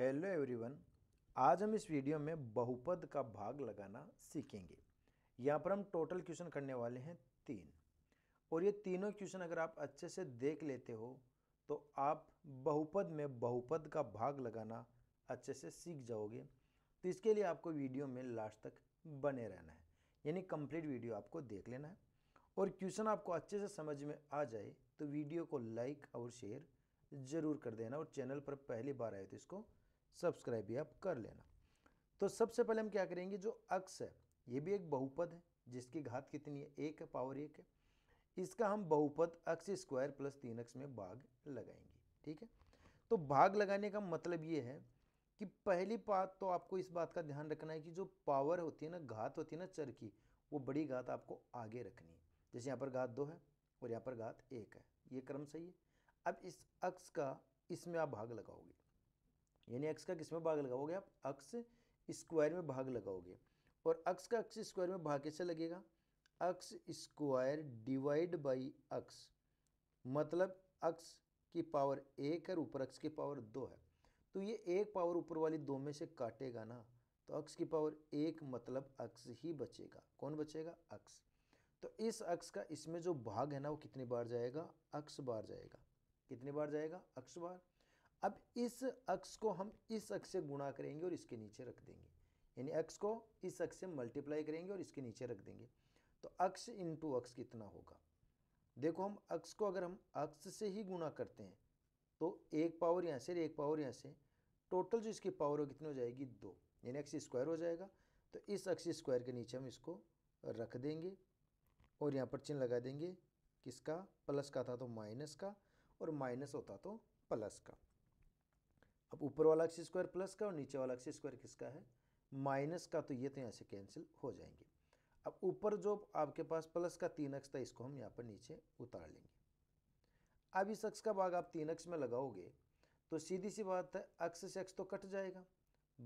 hello everyone आज हम इस वीडियो में बहुपद का भाग लगाना सीखेंगे यहाँ पर हम टोटल क्वेश्चन करने वाले हैं तीन और ये तीनों क्वेश्चन अगर आप अच्छे से देख लेते हो तो आप बहुपद में बहुपद का भाग लगाना अच्छे से सीख जाओगे तो इसके लिए आपको वीडियो में लास्ट तक बने रहना है यानी कंप्लीट वीडियो आपको देख लेना है और क्वेश्चन आपको अच्छे से समझ में आ जाए तो वीडियो को लाइक और शेयर ज़रूर कर देना और चैनल पर पहली बार आए तो इसको सब्सक्राइब भी आप कर लेना तो सबसे पहले हम क्या करेंगे जो अक्स है ये भी एक बहुपद है जिसकी घात कितनी है एक है पावर एक है इसका हम बहुपद अक्स स्क्वायर प्लस तीन अक्स में भाग लगाएंगे ठीक है तो भाग लगाने का मतलब ये है कि पहली बात तो आपको इस बात का ध्यान रखना है कि जो पावर होती है ना घात होती है ना चर की वो बड़ी घात आपको आगे रखनी है जैसे यहाँ पर घात दो है और यहाँ पर घात एक है ये क्रम सही है अब इस अक्स का इसमें आप भाग लगाओगे यानी एक्स का किस में भाग लगाओगे आप अक्स स्क्वायर में भाग लगाओगे और अक्स का अक्स स्क्वायर में भाग कैसे लगेगा x square divide by x मतलब अक्स की पावर एक है ऊपर अक्स की पावर दो है तो ये एक पावर ऊपर वाली दो में से काटेगा ना तो अक्स की पावर एक मतलब अक्स ही बचेगा कौन बचेगा अक्स तो इस अक्स का इसमें जो भाग है ना वो कितनी बार जाएगा अक्स बार जाएगा कितनी बार जाएगा अक्स बार अब इस अक्स को हम इस अक्स से गुणा करेंगे और इसके नीचे रख देंगे यानी एक्स को इस अक्स से मल्टीप्लाई करेंगे और इसके नीचे रख देंगे तो अक्स इंटू अक्स कितना होगा देखो हम अक्स को अगर हम अक्स से ही गुणा करते हैं तो एक पावर यहाँ से एक पावर यहाँ से टोटल जो इसकी पावर हो कितनी हो जाएगी दो यानी एक्स स्क्वायर हो जाएगा तो इस अक्ष स्क्वायर के नीचे हम इसको रख देंगे और यहाँ पर चिन्ह लगा देंगे किसका प्लस का था तो माइनस का और माइनस होता तो प्लस का अब ऊपर वाला एक्स स्क्वायर प्लस का और नीचे वाला एक्स स्क्वायर किसका है माइनस का तो ये तो यहाँ से कैंसिल हो जाएंगे अब ऊपर जो आपके पास प्लस का तीन एक्स था इसको हम यहाँ पर नीचे उतार लेंगे अब इस अक्ष का भाग आप तीन अक्स में लगाओगे तो सीधी सी बात है अक्स से अक्ष तो कट जाएगा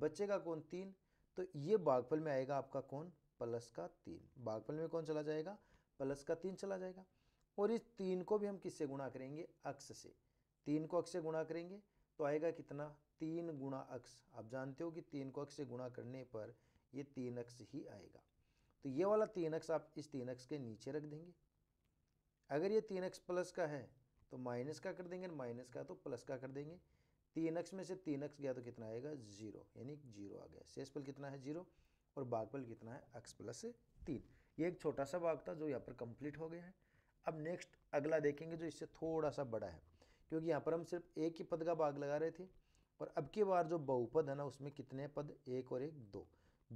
बचेगा कौन तीन तो ये भागफल में आएगा आपका कौन प्लस का तीन भागफल में कौन चला जाएगा प्लस का तीन चला जाएगा और इस तीन को भी हम किससे गुणा करेंगे अक्ष से तीन को अक्स से गुणा करेंगे तो आएगा कितना तीन गुणा अक्स आप जानते हो कि तीन को अक्स से गुणा करने पर ये तीन अक्स ही आएगा तो ये वाला तीन अक्स आप इस तीन अक्स के नीचे रख देंगे अगर ये तीन एक्स प्लस का है तो माइनस का कर देंगे माइनस का तो प्लस का कर देंगे तीन अक्ष में से तीन अक्ष गया तो कितना आएगा जीरो यानी जीरो आ गया शेषफल कितना है जीरो और भागफल कितना है अक्ष प्लस तीन ये एक छोटा सा भाग था जो यहाँ पर कंप्लीट हो गया है अब नेक्स्ट अगला देखेंगे जो इससे थोड़ा सा बड़ा है क्योंकि यहाँ पर हम सिर्फ एक ही पद का भाग लगा रहे थे और अब की बार जो बहुपद है ना उसमें कितने पद एक और एक दो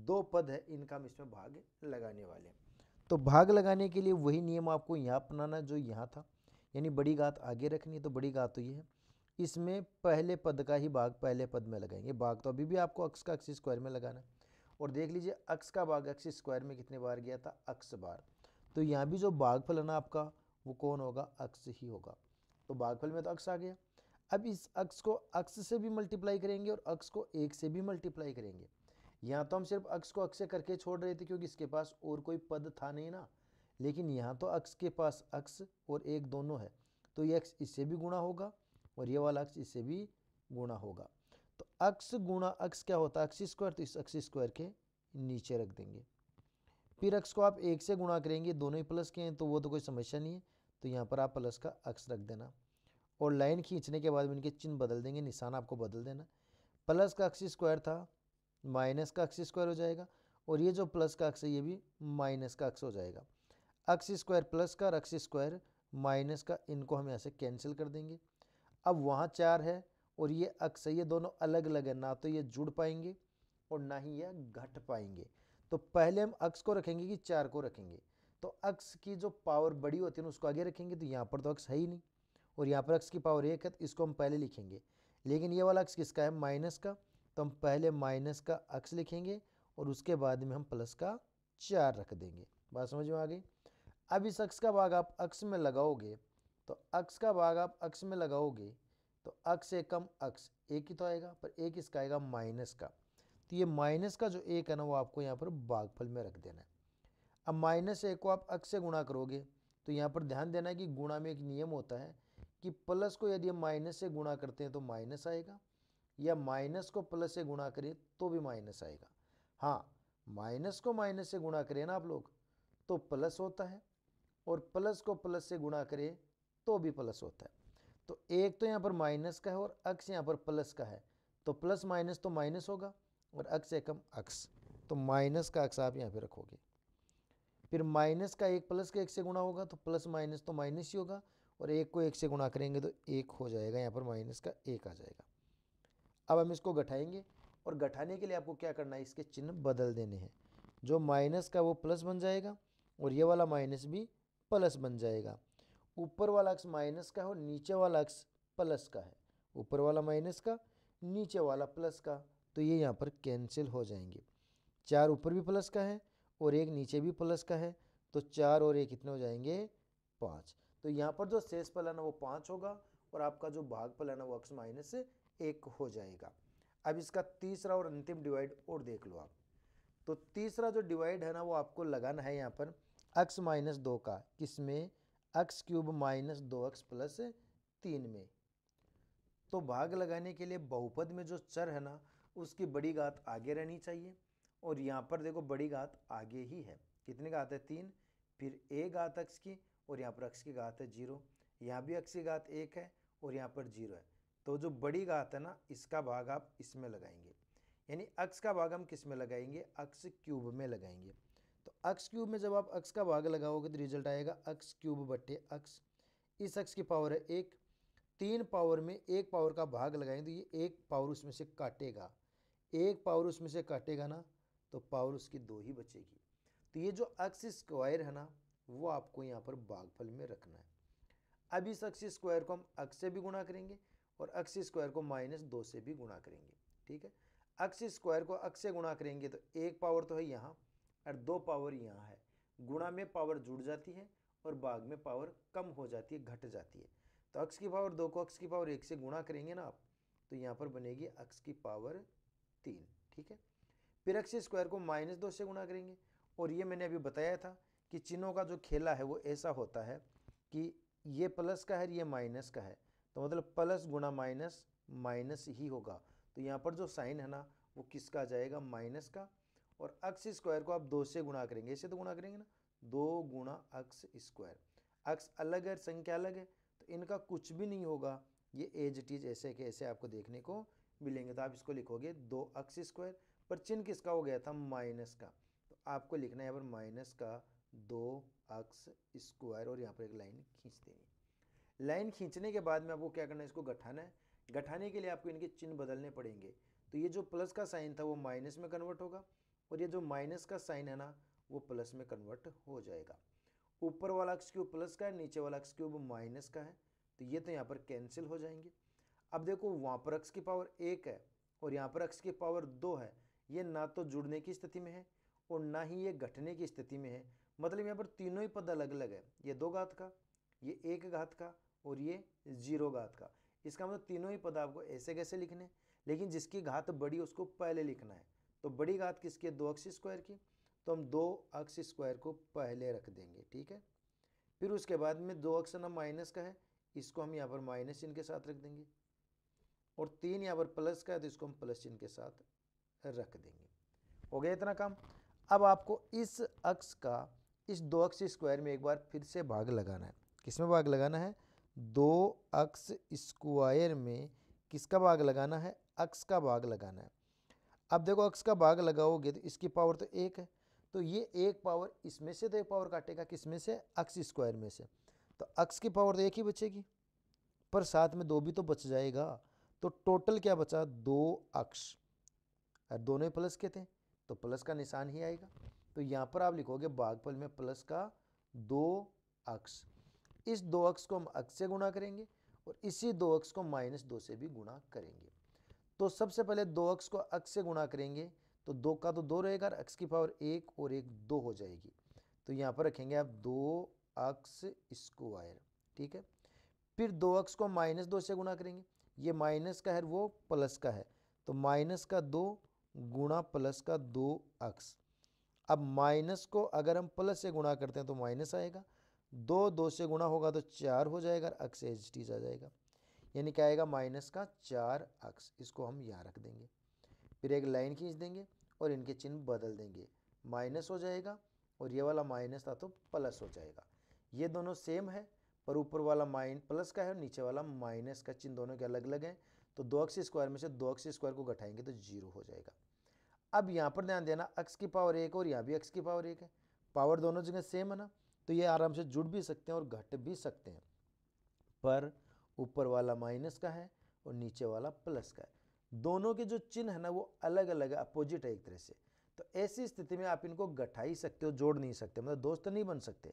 दो पद है इनका हम इसमें भाग लगाने वाले हैं तो भाग लगाने के लिए वही नियम आपको यहाँ अपनाना जो यहाँ था यानी बड़ी गात आगे रखनी है तो बड़ी गात तो ये है इसमें पहले पद का ही भाग पहले पद में लगाएंगे भाग तो अभी भी आपको अक्स का अक्स स्क्वायर में लगाना और देख लीजिए अक्स का भाग अक्स स्क्वायर में कितने बार गया था अक्स बार तो यहाँ भी जो भाग फलन आपका वो कौन होगा अक्स ही होगा तो बागफल में तो अक्स आ गया अब इस अक्स को अक्स से भी मल्टीप्लाई करेंगे और अक्स को एक से भी मल्टीप्लाई करेंगे यहाँ तो हम सिर्फ अक्स को अक्स करके छोड़ रहे थे क्योंकि इसके पास और कोई पद था नहीं ना लेकिन यहाँ तो अक्स के पास अक्स और एक दोनों है तो ये अक्स इससे भी गुणा होगा और ये वाला अक्स इससे भी गुणा होगा तो अक्स गुणा अक्स क्या होता है अक्स स्क्वायर तो इस अक्स स्क्वायर के नीचे रख देंगे फिर अक्स को आप एक से गुणा करेंगे दोनों ही प्लस के हैं तो वो तो कोई समस्या नहीं है तो यहाँ पर आप प्लस का अक्स रख देना और लाइन खींचने के बाद में इनके चिन्ह बदल देंगे निशान आपको बदल देना प्लस का अक्स स्क्वायर था माइनस का अक्स स्क्वायर हो जाएगा और ये जो प्लस का अक्स है ये भी माइनस का अक्स हो जाएगा अक्स स्क्वायर प्लस का अक्स स्क्वायर माइनस का इनको हम यहाँ से कैंसिल कर देंगे अब वहाँ चार है और ये अक्स है ये दोनों अलग अलग है ना तो ये जुड़ पाएंगे और ना ही यह घट पाएंगे तो पहले हम अक्स को रखेंगे कि चार को रखेंगे तो अक्स की जो पावर बड़ी होती है ना उसको आगे रखेंगे तो यहाँ पर तो अक्स है ही नहीं और यहाँ पर अक्स की पावर एक है तो इसको हम पहले लिखेंगे लेकिन ये वाला अक्स किसका है माइनस का तो हम पहले माइनस का अक्स लिखेंगे और उसके बाद में हम प्लस का चार रख देंगे बात समझ में आ गई अब इस अक्स का भाग आप अक्स में लगाओगे तो अक्स का भाग आप अक्स में लगाओगे तो अक्स एक कम अक्स एक ही तो आएगा पर एक इसका आएगा माइनस का तो ये माइनस का जो एक है ना वो आपको यहाँ पर भागफल में रख देना है अब माइनस ए को आप अक्स से गुणा करोगे तो यहाँ पर ध्यान देना है कि गुणा में एक नियम होता है कि प्लस को यदि हम माइनस से गुणा करते हैं तो माइनस आएगा या माइनस को प्लस से गुणा करें तो भी माइनस आएगा हाँ माइनस को माइनस से गुणा करें ना आप लोग तो प्लस होता है और प्लस को प्लस से गुणा करें तो भी प्लस होता है तो एक तो यहाँ पर माइनस का है और अक्स यहाँ पर प्लस का है तो प्लस माइनस तो माइनस होगा और अक्स एकम अक्स तो माइनस का अक्स आप यहाँ पर रखोगे फिर माइनस का एक प्लस का एक से गुणा होगा तो प्लस माइनस तो माइनस ही होगा और एक को एक से गुणा करेंगे तो एक हो जाएगा यहाँ पर माइनस का एक आ जाएगा अब हम इसको घटाएंगे और घटाने के लिए आपको क्या करना है इसके चिन्ह बदल देने हैं जो माइनस का वो प्लस बन जाएगा और ये वाला माइनस भी प्लस बन जाएगा ऊपर वाला अक्स माइनस का है और नीचे वाला अक्स प्लस का है ऊपर वाला माइनस का नीचे वाला प्लस का तो ये यहाँ पर कैंसिल हो जाएंगे चार ऊपर भी प्लस का है और एक नीचे भी प्लस का है तो चार और एक कितने हो जाएंगे पाँच तो यहाँ पर जो शेष पल है ना वो पाँच होगा और आपका जो भाग पल है वो अक्स माइनस एक हो जाएगा अब इसका तीसरा और अंतिम डिवाइड और देख लो आप तो तीसरा जो डिवाइड है ना वो आपको लगाना है यहाँ पर एक्स माइनस दो का किसमें एक्स क्यूब माइनस दो एक्स प्लस तीन में तो भाग लगाने के लिए बहुपद में जो चर है ना उसकी बड़ी घात आगे रहनी चाहिए और यहाँ पर देखो बड़ी घात आगे ही है कितनी घात है तीन फिर ए घात अक्स की और यहाँ पर अक्स की घात है जीरो यहाँ भी अक्स की घात एक है और यहाँ पर जीरो है तो जो बड़ी घात है ना इसका भाग आप इसमें लगाएंगे यानी अक्स का भाग हम किस में लगाएंगे अक्स क्यूब में लगाएंगे तो अक्स क्यूब में जब आप अक्स का भाग लगाओगे तो रिजल्ट आएगा अक्स क्यूब बटे अक्स इस अक्स की पावर है एक तीन पावर में एक पावर का भाग लगाएंगे तो ये एक पावर उसमें से काटेगा एक पावर उसमें से काटेगा ना तो पावर उसकी दो ही बचेगी तो ये जो अक्स स्क्वायर है ना वो आपको यहाँ पर बागफल में रखना है अब इस अक्स स्क्वायर को हम अक्स से भी गुणा करेंगे और अक्स स्क्वायर को माइनस दो से भी गुणा करेंगे ठीक है अक्स स्क्वायर को अक्स से गुणा करेंगे तो एक पावर तो है यहाँ और दो पावर यहाँ है गुणा में पावर जुड़ जाती है और बाघ में पावर कम हो जाती है घट जाती है तो अक्स की पावर दो को अक्स की पावर एक से गुणा करेंगे ना आप तो यहाँ पर बनेगी अक्स की पावर तीन ठीक है फिर एक्स स्क्वायर को माइनस दो से गुणा करेंगे और ये मैंने अभी बताया था कि चिन्हों का जो खेला है वो ऐसा होता है कि ये प्लस का है ये माइनस का है तो मतलब प्लस गुणा माइनस माइनस ही होगा तो यहाँ पर जो साइन है ना वो किसका जाएगा माइनस का और अक्स स्क्वायर को आप दो से गुणा करेंगे ऐसे तो गुणा करेंगे ना दो गुणा अक्स स्क्वायर अक्स अलग है संख्या अलग है तो इनका कुछ भी नहीं होगा ये एज टीज ऐसे के ऐसे आपको देखने को मिलेंगे तो आप इसको लिखोगे दो अक्स स्क्वायर पर चिन्ह किसका हो गया था माइनस का तो आपको लिखना है यहाँ पर माइनस का दो अक्स स्क्वायर और यहाँ पर एक लाइन खींच देनी लाइन खींचने के बाद में आपको क्या करना है इसको गठाना है गठाने के लिए आपको इनके चिन्ह बदलने पड़ेंगे तो ये जो प्लस का साइन था वो माइनस में कन्वर्ट होगा और ये जो माइनस का साइन है ना वो प्लस में कन्वर्ट हो जाएगा ऊपर वाला अक्स क्यूब प्लस का है नीचे वाला अक्स क्यूब माइनस का है तो ये तो यहाँ पर कैंसिल हो जाएंगे अब देखो वहाँ पर अक्स की पावर एक है और यहाँ पर अक्स की पावर दो है ये ना तो जुड़ने की स्थिति में है और ना ही ये घटने की स्थिति में है मतलब यहाँ पर तीनों ही पद अलग अलग है ये दो घात का ये एक घात का और ये जीरो घात का इसका मतलब तीनों ही पद आपको ऐसे कैसे लिखने लेकिन जिसकी घात बड़ी उसको पहले लिखना है तो बड़ी घात किसकी है दो अक्ष स्क्वायर की तो हम दो अक्स स्क्वायर को पहले रख देंगे ठीक है फिर उसके बाद में दो अक्ष ना माइनस का है इसको हम यहाँ पर माइनस चिन्ह के साथ रख देंगे और तीन यहाँ पर प्लस का है तो इसको हम प्लस चिन्ह के साथ रख देंगे हो गया इतना काम अब आपको इस अक्स का इस दो अक्स स्क्वायर में एक बार फिर से भाग लगाना है किस में भाग लगाना है दो अक्स स्क्वायर में किसका भाग लगाना है अक्स का भाग लगाना है अब देखो अक्स का भाग लगाओगे तो इसकी पावर तो एक है तो ये एक पावर इसमें से तो एक पावर काटेगा किस में से अक्स स्क्वायर में से तो अक्स की पावर तो एक ही बचेगी पर साथ में दो भी तो बच जाएगा तो टोटल क्या बचा दो अक्ष दोनों ही प्लस के थे तो प्लस का निशान ही आएगा तो यहाँ पर आप लिखोगे बागफल में प्लस का दो अक्स इस दो अक्स को हम अक्स से गुणा करेंगे और इसी दो अक्स को माइनस दो से भी गुणा करेंगे तो सबसे पहले दो अक्स को अक्स से गुणा करेंगे तो दो का तो दो रहेगा अक्ष अक्स की पावर एक और एक दो हो जाएगी तो यहाँ पर रखेंगे आप दो अक्स स्क्वायर ठीक है फिर दो अक्स को माइनस दो से गुणा करेंगे ये माइनस का है वो प्लस का है तो माइनस का दो गुणा प्लस का दो अक्स अब माइनस को अगर हम प्लस से गुणा करते हैं तो माइनस आएगा दो दो से गुणा होगा तो चार हो जाएगा अक्स एच टी आ जाएगा यानी क्या आएगा माइनस का चार अक्स इसको हम यहाँ रख देंगे फिर एक लाइन खींच देंगे और इनके चिन्ह बदल देंगे माइनस हो जाएगा और ये वाला माइनस था तो प्लस हो जाएगा ये दोनों सेम है पर ऊपर वाला माइन प्लस का है और नीचे वाला माइनस का चिन्ह दोनों के अलग अलग हैं तो दो अक्स स्क्वायर में से दो अक्स स्क्वायर को घटाएंगे तो जीरो हो जाएगा अब यहाँ पर ध्यान देना अक्स की पावर एक और यहाँ भी अक्स की पावर एक है पावर दोनों जगह सेम है ना तो ये आराम से जुड़ भी सकते हैं और घट भी सकते हैं पर ऊपर वाला माइनस का है और नीचे वाला प्लस का है दोनों के जो चिन्ह है ना वो अलग अलग है अपोजिट है एक तरह से तो ऐसी स्थिति में आप इनको घटा ही सकते हो जोड़ नहीं सकते मतलब दोस्त नहीं बन सकते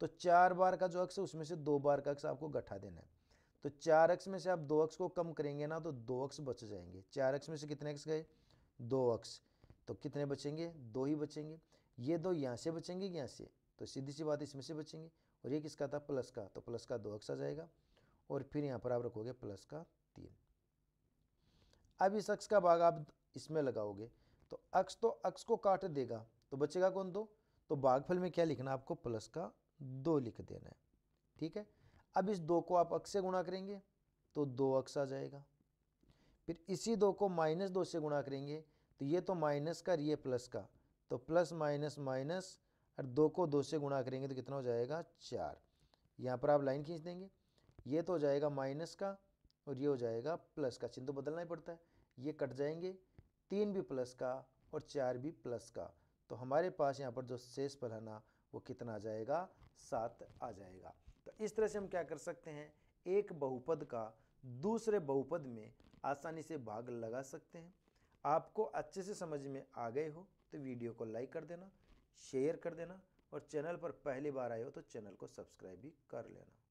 तो चार बार का जो अक्स है उसमें से दो बार का अक्स आपको घटा देना है तो चार एक्स में से आप दो एक्स को कम करेंगे ना तो दो एक्स बच जाएंगे चार एक्स में से कितने एक्स गए दो एक्स तो कितने बचेंगे दो ही बचेंगे ये दो यहाँ से बचेंगे यहाँ से तो सीधी सी बात इसमें से बचेंगे और ये किसका था प्लस का तो प्लस का दो एक्स आ जाएगा और फिर यहाँ पर आप रखोगे प्लस का तीन अब इस अक्स का भाग आप इसमें लगाओगे तो अक्स तो अक्स को काट देगा तो बचेगा कौन दो तो भागफल में क्या लिखना आपको प्लस का दो लिख देना है ठीक है अब इस दो को आप अक्स से गुणा करेंगे तो दो अक्स आ जाएगा फिर इसी दो को माइनस दो से गुणा करेंगे तो ये तो माइनस का ये प्लस का तो प्लस माइनस माइनस और दो को दो से गुणा करेंगे तो कितना हो जाएगा चार यहाँ पर आप लाइन खींच देंगे ये तो हो जाएगा माइनस का और ये हो जाएगा प्लस का चिन्ह तो बदलना ही पड़ता है ये कट जाएंगे तीन भी प्लस का और चार भी प्लस का तो हमारे पास यहाँ पर जो शेष फल है ना वो कितना आ जाएगा सात आ जाएगा तो इस तरह से हम क्या कर सकते हैं एक बहुपद का दूसरे बहुपद में आसानी से भाग लगा सकते हैं आपको अच्छे से समझ में आ गए हो तो वीडियो को लाइक कर देना शेयर कर देना और चैनल पर पहली बार आए हो तो चैनल को सब्सक्राइब भी कर लेना